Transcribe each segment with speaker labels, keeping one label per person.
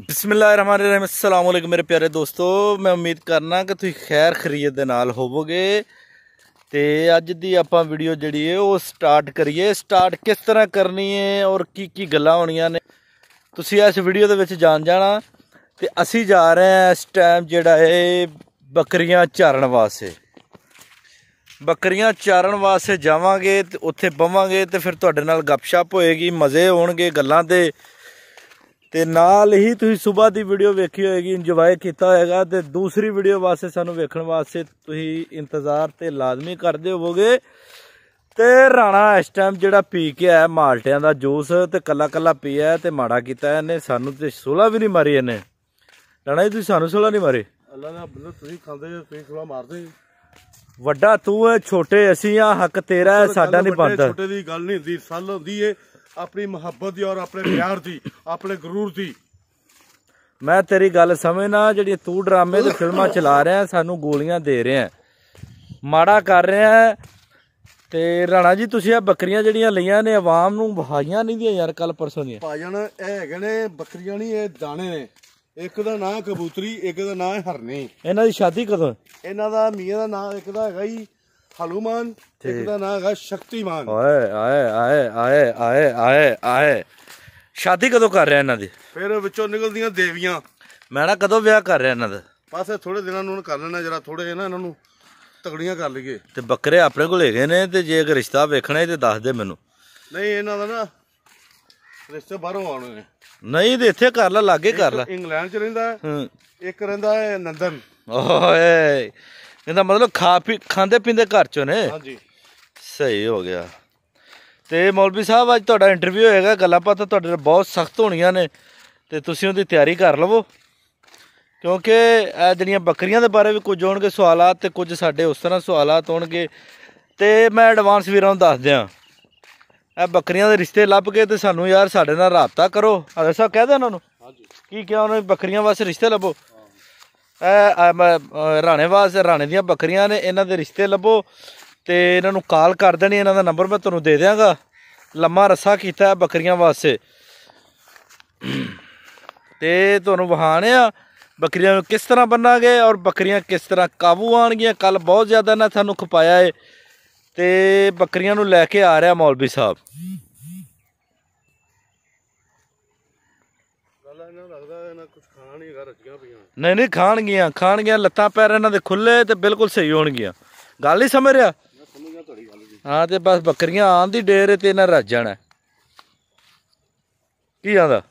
Speaker 1: ਬਿਸਮਿਲ੍ਲਾਹਿਰਰਹਿਮਾਨਿਰਰਹੀਮ ਅਸਲਾਮ ਅਲੈਕੁਮ ਮੇਰੇ ਪਿਆਰੇ ਦੋਸਤੋ ਮੈਂ ਉਮੀਦ ਕਰਨਾ ਕਿ ਤੁਸੀਂ ਖੈਰ ਖਰੀਅਤ ਦੇ ਨਾਲ ਹੋਵੋਗੇ ਤੇ ਅੱਜ ਦੀ ਆਪਾਂ ਵੀਡੀਓ ਜਿਹੜੀ ਹੈ ਉਹ ਸਟਾਰਟ ਕਰੀਏ ਸਟਾਰਟ ਕਿਸ ਤਰ੍ਹਾਂ ਕਰਨੀ ਹੈ ਔਰ ਕੀ ਕੀ ਗੱਲਾਂ ਹੋਣੀਆਂ ਨੇ ਤੁਸੀਂ ਇਸ ਵੀਡੀਓ ਦੇ ਵਿੱਚ ਜਾਣ ਜਾਣਾ ਤੇ ਅਸੀਂ ਜਾ ਰਹੇ ਹਾਂ ਇਸ ਟਾਈਮ ਜਿਹੜਾ ਹੈ ਬੱਕਰੀਆਂ ਚਾਰਨ ਵਾਸਤੇ ਬੱਕਰੀਆਂ ਚਾਰਨ ਵਾਸਤੇ ਜਾਵਾਂਗੇ ਤੇ ਉੱਥੇ ਬਵਾਂਗੇ ਤੇ ਫਿਰ ਤੁਹਾਡੇ ਨਾਲ ਗੱਪਸ਼ਪ ਹੋਏਗੀ ਮਜ਼ੇ ਹੋਣਗੇ ਗੱਲਾਂ ਦੇ ਤੇ ਨਾਲ ਹੀ ਤੁਸੀਂ ਸਵੇਰ ਦੀ ਵੀਡੀਓ ਵੇਖੀ ਹੋਏਗੀ ਇੰਜੋਏ ਕੀਤਾ ਹੋਏਗਾ ਤੇ ਦੂਸਰੀ ਵੀਡੀਓ ਵਾਸਤੇ ਸਾਨੂੰ ਵੇਖਣ ਵਾਸਤੇ ਤੁਸੀਂ ਇੰਤਜ਼ਾਰ ਤੇ ਲਾਜ਼ਮੀ ਕਰਦੇ ਹੋਵੋਗੇ ਤੇ ਰਾਣਾ ਇਸ ਟਾਈਮ ਜਿਹੜਾ ਪੀ ਕੇ ਆਇਆ ਮਾਲਟਿਆਂ ਦਾ ਜੂਸ ਤੇ ਕੱਲਾ ਕੱਲਾ ਪੀਆ ਤੇ ਮਾੜਾ ਕੀਤਾ ਇਹਨੇ ਸਾਨੂੰ ਤੇ 16 ਵੀ ਨਹੀਂ ਮਾਰੀ ਇਹਨੇ ਰਾਣਾ ਜੀ ਤੁਸੀਂ ਸਾਨੂੰ 16 ਨਹੀਂ ਮਾਰੇ
Speaker 2: ਅੱਲਾ ਦਾ ਬੰਦਾ ਤੁਸੀਂ ਖਾਂਦੇ ਤੁਸੀਂ 16 ਮਾਰਦੇ
Speaker 1: ਵੱਡਾ ਤੂੰ ਹੈ ਛੋਟੇ ਅਸੀਂ ਆ ਹੱਕ ਤੇਰਾ ਸਾਡਾ ਨਹੀਂ ਬੰਦ ਛੋਟੇ
Speaker 2: ਦੀ ਗੱਲ ਨਹੀਂ ਹੁੰਦੀ ਸੱਲ ਹੁੰਦੀ ਏ ਆਪਣੀ ਮੁਹੱਬਤ ਦੀ ਔਰ ਆਪਣੇ ਪਿਆਰ ਦੀ ਆਪਣੇ ਗਰੂਰ ਦੀ
Speaker 1: ਮੈਂ ਤੇਰੀ ਗੱਲ ਸਮਝਣਾ ਜਿਹੜੀ ਤੂੰ ਡਰਾਮੇ ਤੇ ਫਿਲਮਾਂ ਚਲਾ ਰਿਹਾ ਸਾਨੂੰ ਗੋਲੀਆਂ ਦੇ ਰਿਹਾ ਮਾੜਾ ਕਰ ਰਿਹਾ ਤੇ ਰਾਣਾ ਜੀ ਤੁਸੀਂ ਇਹ ਬੱਕਰੀਆਂ ਜਿਹੜੀਆਂ ਲਈਆਂ ਨੇ ਆਵਾਮ ਨੂੰ ਵਹਾਈਆਂ ਨਹੀਂ ਦੀਆਂ ਯਾਰ ਕੱਲ ਪਰਸੋਂ ਦੀਆਂ
Speaker 2: ਭਾਜਣ ਇਹ ਹੈਗੇ ਨੇ ਬੱਕਰੀਆਂ ਨਹੀਂ ਇਹ ਦਾਣੇ ਨੇ ਇੱਕ ਦਾ ਨਾਂ ਕਬੂਤਰੀ ਇੱਕ ਦਾ ਨਾਂ ਹਰਨੀ
Speaker 1: ਇਹਨਾਂ ਦੀ ਸ਼ਾਦੀ ਕਦੋਂ
Speaker 2: ਇਹਨਾਂ ਦਾ ਮੀਆਂ ਦਾ ਨਾਂ ਇੱਕ ਦਾ ਹੈਗਾ ਹੀ ਹਲੂਮਾਨ ਇੱਕ ਦਾ ਨਾਮ ਹੈ ਸ਼ਕਤੀਮਾਨ
Speaker 1: ਓਏ ਆਏ ਆਏ ਆਏ ਆਏ ਆਏ ਆਏ ਸ਼ਾਦੀ ਕਦੋਂ ਕਰ ਰਿਹਾ ਇਹਨਾਂ ਦੀ ਫਿਰ ਵਿੱਚੋਂ ਨਿਕਲਦੀਆਂ ਦੇਵੀਆਂ ਮੈਂ ਨਾ ਕਦੋਂ ਵਿਆਹ ਕਰ ਰਿਹਾ ਇਹਨਾਂ ਦਾ
Speaker 2: ਪਾਸੇ ਥੋੜੇ ਦਿਨਾਂ ਨੂੰ ਕਰ ਲੈਣਾ ਜਰਾ ਥੋੜੇ ਨਾ ਇਹਨਾਂ ਨੂੰ ਤਕੜੀਆਂ ਕਰ ਲਈਏ
Speaker 1: ਤੇ ਬੱਕਰੇ ਆਪਣੇ ਕੋਲ ਹੈਗੇ ਨੇ ਤੇ ਜੇ ਇੱਕ ਰਿਸ਼ਤਾ ਵੇਖਣਾ ਤੇ ਦੱਸ ਦੇ ਮੈਨੂੰ
Speaker 2: ਨਹੀਂ ਇਹਨਾਂ ਦਾ ਨਾ ਰਿਸ਼ਤੇ ਬਾਹਰੋਂ ਆਉਣੇ ਨੇ
Speaker 1: ਨਹੀਂ ਤੇ ਇੱਥੇ ਕਰ ਲੈ ਲਾਗੇ ਕਰ ਲੈ
Speaker 2: ਇੰਗਲੈਂਡ ਚ ਰਹਿੰਦਾ ਇੱਕ ਰਹਿੰਦਾ ਹੈ ਨੰਦਨ
Speaker 1: ਓਏ ਇਹਦਾ ਮਤਲਬ ਖਾ ਪੀ ਖਾਂਦੇ ਪੀਂਦੇ ਘਰ ਚੋਂ ਨੇ ਹਾਂਜੀ ਸਹੀ ਹੋ ਗਿਆ ਤੇ ਮੌਲਵੀ ਸਾਹਿਬ ਅੱਜ ਤੁਹਾਡਾ ਇੰਟਰਵਿਊ ਹੋਏਗਾ ਗੱਲਾਂ ਬਾਤਾਂ ਤੁਹਾਡੇ ਬਹੁਤ ਸਖਤ ਹੋਣੀਆਂ ਨੇ ਤੇ ਤੁਸੀਂ ਉਹਦੀ ਤਿਆਰੀ ਕਰ ਲਵੋ ਕਿਉਂਕਿ ਇਹ ਜਿਹੜੀਆਂ ਬੱਕਰੀਆਂ ਦੇ ਬਾਰੇ ਵੀ ਕੁਝ ਹੋਣਗੇ ਸਵਾਲਾਤ ਤੇ ਕੁਝ ਸਾਡੇ ਉਸ ਤਰ੍ਹਾਂ ਸਵਾਲਾਤ ਹੋਣਗੇ ਤੇ ਮੈਂ ਐਡਵਾਂਸ ਵੀਰਾਂ ਨੂੰ ਦੱਸ ਦਿਆਂ ਇਹ ਬੱਕਰੀਆਂ ਦੇ ਰਿਸ਼ਤੇ ਲੱਭ ਕੇ ਤੇ ਸਾਨੂੰ ਯਾਰ ਸਾਡੇ ਨਾਲ ਰابطਾ ਕਰੋ ਅਰੇ ਸਾਹਿਬ ਕਹਿ ਦੇ ਉਹਨਾਂ ਨੂੰ ਹਾਂਜੀ ਕੀ ਕਿਹਾ ਉਹਨਾਂ ਨੇ ਬੱਕਰੀਆਂ ਵਾਸਤੇ ਰਿਸ਼ਤੇ ਲੱਭੋ ਰਾਣੇਵਾਸ ਰਾਣੇ ਦੀਆਂ ਬੱਕਰੀਆਂ ਨੇ ਇਹਨਾਂ ਦੇ ਰਿਸ਼ਤੇ ਲੱਭੋ ਤੇ ਇਹਨਾਂ ਨੂੰ ਕਾਲ ਕਰ ਦੇਣੀ ਇਹਨਾਂ ਦਾ ਨੰਬਰ ਮੈਂ ਤੁਹਾਨੂੰ ਦੇ ਦਿਆਂਗਾ ਲੰਮਾ ਰੱਸਾ ਕੀਤਾ ਹੈ ਬੱਕਰੀਆਂ ਵਾਸਤੇ ਤੇ ਤੁਹਾਨੂੰ ਵਹਾਣੇ ਆ ਬੱਕਰੀਆਂ ਨੂੰ ਕਿਸ ਤਰ੍ਹਾਂ ਬੰਨਾਂਗੇ ਔਰ ਬੱਕਰੀਆਂ ਕਿਸ ਤਰ੍ਹਾਂ ਕਾਬੂ ਆਣਗੀਆਂ ਕੱਲ ਬਹੁਤ ਜ਼ਿਆਦਾ ਨਾ ਸਾਨੂੰ ਖਪਾਇਆ ਏ ਤੇ ਬੱਕਰੀਆਂ ਨੂੰ ਲੈ ਕੇ ਆ ਰਿਹਾ ਮੌਲਵੀ ਸਾਹਿਬ ਸਾਲਾ ਇਹਨਾਂ ਨਹੀਂ ਘਰ ਗਿਆ ਪਈਆਂ ਨਹੀਂ ਨਹੀਂ ਖਾਣਗੀਆਂ ਖਾਣਗੀਆਂ ਲੱਤਾਂ ਪੈਰ ਇਹਨਾਂ ਦੇ ਖੁੱਲੇ ਤੇ ਬਿਲਕੁਲ ਸਹੀ ਹੋਣਗੀਆਂ ਗੱਲ ਨਹੀਂ ਸਮਝ ਰਿਹਾ ਹਾਂ ਤੇ ਬਸ ਬੱਕਰੀਆਂ ਆਣ ਦੀ ਡੇਰ ਤੇ ਇਹਨਾਂ ਰੱਜ ਜਾਣਾ ਕੀ ਆਂਦਾ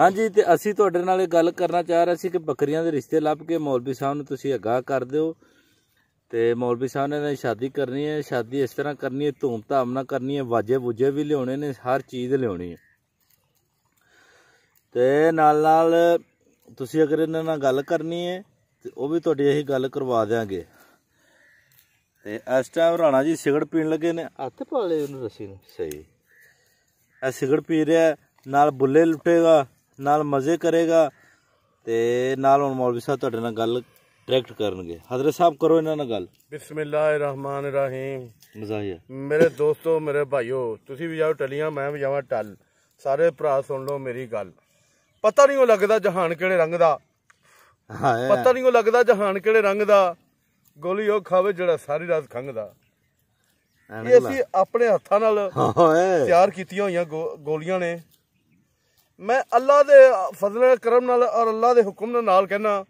Speaker 1: ਹਾਂਜੀ ਤੇ ਅਸੀਂ ਤੁਹਾਡੇ ਨਾਲ ਇਹ ਗੱਲ ਕਰਨਾ ਚਾਹ ਰਹੇ ਸੀ ਕਿ ਬੱਕਰੀਆਂ ਦੇ ਰਿਸ਼ਤੇ ਲੱਭ ਕੇ ਮੌਲਵੀ ਸਾਹਿਬ ਨੂੰ ਤੁਸੀਂ ਅਗਾਹ ਕਰ ਦਿਓ ਤੇ ਮੌਲਵੀ ਸਾਹਿਬ ਨੇ ਸ਼ਾਦੀ ਕਰਨੀ ਹੈ ਸ਼ਾਦੀ ਇਸ ਤਰ੍ਹਾਂ ਕਰਨੀ ਹੈ ਧੂਮ ਧਾਮ ਨਾਲ ਕਰਨੀ ਹੈ ਵਾਜੇ ਬੁਜੇ ਵੀ ਲਿਆਉਣੇ ਨੇ ਹਰ ਚੀਜ਼ ਲਿਆਉਣੀ ਹੈ ਤੇ ਨਾਲ ਨਾਲ ਤੁਸੀਂ ਅਗਰ ਇਹਨਾਂ ਨਾਲ ਗੱਲ ਕਰਨੀ ਹੈ ਤੇ ਉਹ ਵੀ ਤੁਹਾਡੀ ਅਸੀਂ ਗੱਲ ਕਰਵਾ ਦੇਾਂਗੇ ਤੇ ਇਸ ਟਾਈਮ ਰਾਣਾ ਜੀ ਸਿਗਰਟ ਪੀਣ ਲੱਗੇ ਨੇ ਹੱਥ ਪਾ ਲਏ ਉਹਨੂੰ ਰਸੀ ਨੂੰ ਸਹੀ ਇਹ ਸਿਗਰਟ ਪੀ ਰਿਹਾ ਨਾਲ ਬੁੱਲੇ ਲੁੱਟੇਗਾ ਨਾਲ ਮਜ਼ੇ ਕਰੇਗਾ ਤੇ ਨਾਲ ਹੁਣ ਮੌਲਵੀ ਸਾਹਿਬ ਤੁਹਾਡੇ ਨਾਲ ਗੱਲ ਕਰੈਕਟ ਕਰਨਗੇ ਹਜ਼ਰਤ ਸਾਹਿਬ ਕਰੋ ਇਹਨਾਂ ਨਾਲ ਗੱਲ ਰਹੀਮ ਮਜ਼ਾਹੀਆ
Speaker 2: ਮੇਰੇ ਦੋਸਤੋ ਮੇਰੇ ਭਾਈਓ ਤੁਸੀਂ ਵੀ ਜਾਓ ਟਲੀਆਂ ਮੈਂ ਵੀ ਜਾਵਾਂ ਟਲ ਸਾਰੇ ਭਰਾ ਸੁਣ ਲਓ ਮੇਰੀ ਗੱਲ ਪਤਾ ਨਹੀਂ ਉਹ ਲੱਗਦਾ ਜਹਾਨ ਕਿਹੜੇ ਰੰਗ ਦਾ ਪਤਾ ਨਹੀਂ ਉਹ ਲੱਗਦਾ ਜਹਾਨ ਕਿਹੜੇ ਰੰਗ ਦਾ ਗੋਲੀ ਉਹ ਖਾਵੇ ਜਿਹੜਾ ਸਾਰੀ ਰਾਤ ਖੰਗਦਾ ਇਹ ਅਸੀਂ ਆਪਣੇ ਹੱਥਾਂ ਨਾਲ ਤਿਆਰ ਕੀਤੀਆਂ ਹੋਈਆਂ ਗੋਲੀਆਂ ਨੇ ਮੈਂ ਅੱਲਾ ਦੇ ਫਜ਼ਲ ਕਰਮ ਨਾਲ ਔਰ ਅੱਲਾ ਦੇ ਹੁਕਮ ਨਾਲ ਕਹਿਣਾ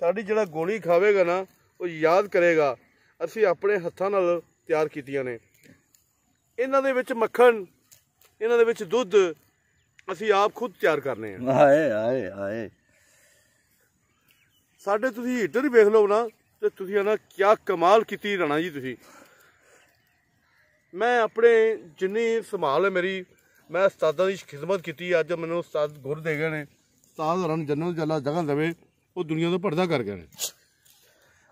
Speaker 2: ਸਾਡੀ ਜਿਹੜਾ ਗੋਲੀ ਖਾਵੇਗਾ ਨਾ ਉਹ ਯਾਦ ਕਰੇਗਾ ਅਸੀਂ ਆਪਣੇ ਹੱਥਾਂ ਨਾਲ ਤਿਆਰ ਕੀਤੀਆਂ ਨੇ ਇਹਨਾਂ ਦੇ ਵਿੱਚ ਮੱਖਣ ਇਹਨਾਂ ਦੇ ਵਿੱਚ ਦੁੱਧ ਅਸੀਂ ਆਪ ਖੁਦ ਤਿਆਰ ਕਰਨੇ ਆ
Speaker 1: ਹਾਏ ਹਾਏ ਹਾਏ
Speaker 2: ਸਾਡੇ ਤੁਸੀਂ ਹੀਟਰ ਹੀ ਵੇਖ ਲਓ ਨਾ ਤੇ ਤੁਸੀਂ ਇਹਨਾਂ ਕੀ ਕਮਾਲ ਕੀਤੀ ਰਣਾ ਜੀ ਤੁਸੀਂ ਮੈਂ ਆਪਣੇ ਜਿੰਨੀ ਸੰਭਾਲ ਹੈ ਮੇਰੀ ਮੈਂ ਉਸਤਾਦਾਂ ਦੀ ਖਿਦਮਤ ਕੀਤੀ ਅੱਜ ਮੈਨੂੰ ਉਸਤਾਦ ਗੁਰ ਦੇ ਗਏ ਨੇ ਉਸਤਾਦ ਹਰਨ ਜਨਨ ਜਲਾ ਜਗਨ ਦੇਵੇ ਉਹ ਦੁਨੀਆ ਤੋਂ ਪਰਦਾ ਕਰ ਗਏ ਨੇ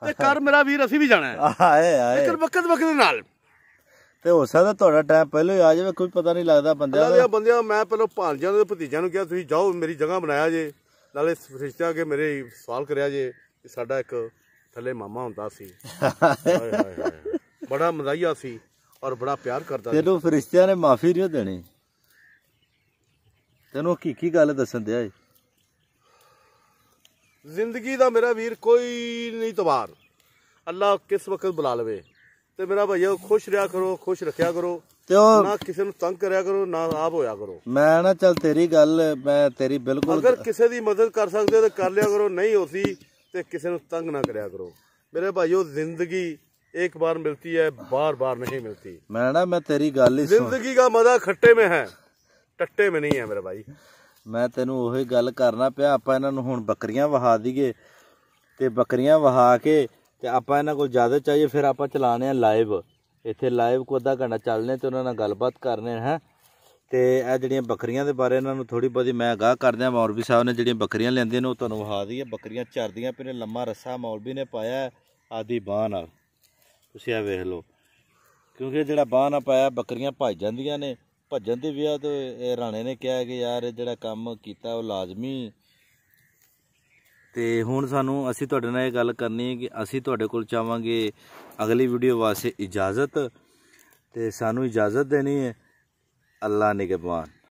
Speaker 2: ਤੇ ਕਰ ਮੇਰਾ ਵੀਰ ਅਸੀਂ ਵੀ ਜਾਣਾ ਹੈ
Speaker 1: ਆਏ ਆਏ ਲੇਕਿਨ
Speaker 2: ਵਕਤ ਵਕਤ ਨਾਲ
Speaker 1: ਤੇ ਹੋ ਸਕਦਾ ਤੁਹਾਡਾ ਟਾਈਮ ਪਹਿਲੋ ਹੀ ਆ ਜਾਵੇ ਕੋਈ ਪਤਾ ਨਹੀਂ ਲੱਗਦਾ
Speaker 2: ਬੰਦਿਆਂ ਦਾ ਬੰਦਿਆਂ ਮੈਂ ਪਹਿਲੋ ਭਾਲਜਾਂ ਦੇ ਭਤੀਜਾਂ ਨੂੰ ਕਿਹਾ ਤੁਸੀਂ ਜਾਓ ਮੇਰੀ ਜਗ੍ਹਾ ਬਣਾਇਆ ਜੇ ਨਾਲੇ ਫਰਿਸ਼ਤਾ ਕੇ ਮੇਰੇ ਸਵਾਲ ਕਰਿਆ ਜੇ ਸਾਡਾ ਇੱਕ ਥੱਲੇ ਮਾਮਾ ਹੁੰਦਾ ਸੀ ਬੜਾ ਮਜ਼ਾਈਆ ਸੀ ਔਰ ਬੜਾ ਪਿਆਰ ਕਰਦਾ ਸੀ ਤੈਨੂੰ
Speaker 1: ਫਰਿਸ਼ਤਿਆਂ ਨੇ ਮਾਫੀ ਨਹੀਂ ਦੇਣੀ ਤੈਨੂੰ ਕੀ ਕੀ ਗੱਲ ਦੱਸਣ ਦਿਆ ਏ
Speaker 2: ਜ਼ਿੰਦਗੀ ਦਾ ਮੇਰਾ ਵੀਰ ਕੋਈ ਨਹੀਂ ਤਵਾਰ ਅੱਲਾ ਕਿਸ ਵਕਤ ਬੁਲਾ ਲਵੇ ਤੇ ਮੇਰਾ ਭਈਆ ਖੁਸ਼ ਰਿਆ ਕਰੋ ਖੁਸ਼ ਰੱਖਿਆ ਕਰੋ ਤੇ ਨਾ ਕਿਸੇ ਨੂੰ ਤੰਗ ਕਰਿਆ ਕਰੋ ਨਾ ਆਪ ਹੋਇਆ ਕਰੋ
Speaker 1: ਮੈਂ ਨਾ ਚੱਲ ਤੇਰੀ ਗੱਲ ਮੈਂ ਤੇਰੀ ਬਿਲਕੁਲ ਅਗਰ
Speaker 2: ਕਿਸੇ ਦੀ ਮਦਦ ਕਰ ਸਕਦੇ ਹੋ ਤਾਂ ਕਰ ਲਿਆ ਕਰੋ ਨਹੀਂ ਹੋਸੀ ਤੇ ਕਿਸੇ ਨੂੰ ਤੰਗ ਨਾ ਕਰਿਆ ਕਰੋ ਮੇਰੇ ਭਾਈਓ ਜ਼ਿੰਦਗੀ ਇੱਕ ਵਾਰ ਮਿਲਤੀ ਹੈ ਬਾਰ ਬਾਰ ਨਹੀਂ ਮਿਲਤੀ
Speaker 1: ਮੈਂ ਨਾ ਮੈਂ ਤੇਰੀ ਗੱਲ ਹੀ ਸੁਣ
Speaker 2: ਜ਼ਿੰਦਗੀ ਦਾ ਮਜ਼ਾ ਖੱਟੇ ਮੇ ਹੈ ਟੱਟੇ ਮੇ ਨਹੀਂ ਹੈ ਮੇਰੇ ਭਾਈ
Speaker 1: ਮੈਂ ਤੈਨੂੰ ਉਹੀ ਗੱਲ ਕਰਨਾ ਪਿਆ ਆਪਾਂ ਇਹਨਾਂ ਨੂੰ ਹੁਣ ਬੱਕਰੀਆਂ ਵਹਾ ਦਈਏ ਤੇ ਬੱਕਰੀਆਂ ਵਹਾ ਕੇ ਤੇ ਆਪਾਂ ਇਹਨਾਂ ਕੋਲ ਜ਼ਿਆਦਾ ਚਾਹੀਏ ਫਿਰ ਆਪਾਂ ਚਲਾਣੇ ਆ ਲਾਈਵ ਇੱਥੇ ਲਾਈਵ ਕੋ ਅੱਧਾ ਘੰਟਾ ਚੱਲਨੇ ਤੇ ਉਹਨਾਂ ਨਾਲ ਗੱਲਬਾਤ ਕਰਨੇ ਹੈ ਤੇ ਇਹ ਜਿਹੜੀਆਂ ਬੱਕਰੀਆਂ ਦੇ ਬਾਰੇ ਇਹਨਾਂ ਨੂੰ ਥੋੜੀ ਬੋਦੀ ਮੈਂ ਅਗਾਹ ਕਰਦਿਆਂ ਮੌਲਵੀ ਸਾਹਿਬ ਨੇ ਜਿਹੜੀਆਂ ਬੱਕਰੀਆਂ ਲੈਂਦੀਆਂ ਨੇ ਉਹ ਤੁਹਾਨੂੰ ਵਹਾ ਦਈਏ ਬੱਕਰੀਆਂ ਚਰਦੀਆਂ ਪਈਆਂ ਲੰਮਾ ਰੱਸਾ ਮੌਲਵੀ ਨੇ ਪਾਇਆ ਆਦੀ ਬਾਹ ਨਾਲ ਤੁਸੀਂ ਆ ਵੇਖ ਲਓ ਕਿਉਂਕਿ ਜਿਹੜਾ ਬਾਹ ਨਾ ਪਾਇਆ ਬੱਕਰੀਆਂ ਭੱਜ ਜਾਂਦੀਆਂ ਨੇ ਭੱਜਣ ਦੇ ਵਿਆਹ ਤੇ ਰਾਣੇ ਨੇ ਕਿਹਾ ਕਿ ਯਾਰ ਇਹ ਜਿਹੜਾ ਕੰਮ ਕੀਤਾ ਉਹ ਲਾਜ਼ਮੀ ਤੇ ਹੁਣ ਸਾਨੂੰ ਅਸੀਂ ਤੁਹਾਡੇ ਨਾਲ ਇਹ ਗੱਲ ਕਰਨੀ ਹੈ ਕਿ ਅਸੀਂ ਤੁਹਾਡੇ ਕੋਲ ਚਾਹਾਂਗੇ ਅਗਲੀ ਵੀਡੀਓ ਵਾਸਤੇ ਇਜਾਜ਼ਤ ਤੇ ਸਾਨੂੰ ਇਜਾਜ਼ਤ ਦੇਣੀ ਹੈ ਅੱਲਾ ਨਿਗਹਬਾਨ